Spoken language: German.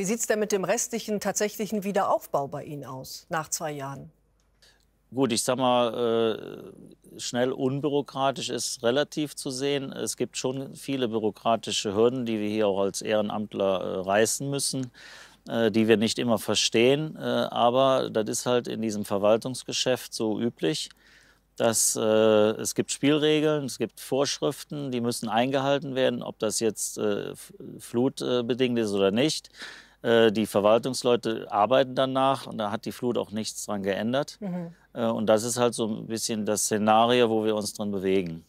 Wie sieht es denn mit dem restlichen tatsächlichen Wiederaufbau bei Ihnen aus nach zwei Jahren? Gut, ich sag mal, äh, schnell unbürokratisch ist relativ zu sehen. Es gibt schon viele bürokratische Hürden, die wir hier auch als Ehrenamtler äh, reißen müssen, äh, die wir nicht immer verstehen. Aber das ist halt in diesem Verwaltungsgeschäft so üblich, dass es gibt Spielregeln, es gibt Vorschriften, die müssen eingehalten werden, ob das jetzt flutbedingt ist oder nicht. Äh, die Verwaltungsleute arbeiten danach und da hat die Flut auch nichts dran geändert. Mhm. Äh, und das ist halt so ein bisschen das Szenario, wo wir uns drin bewegen.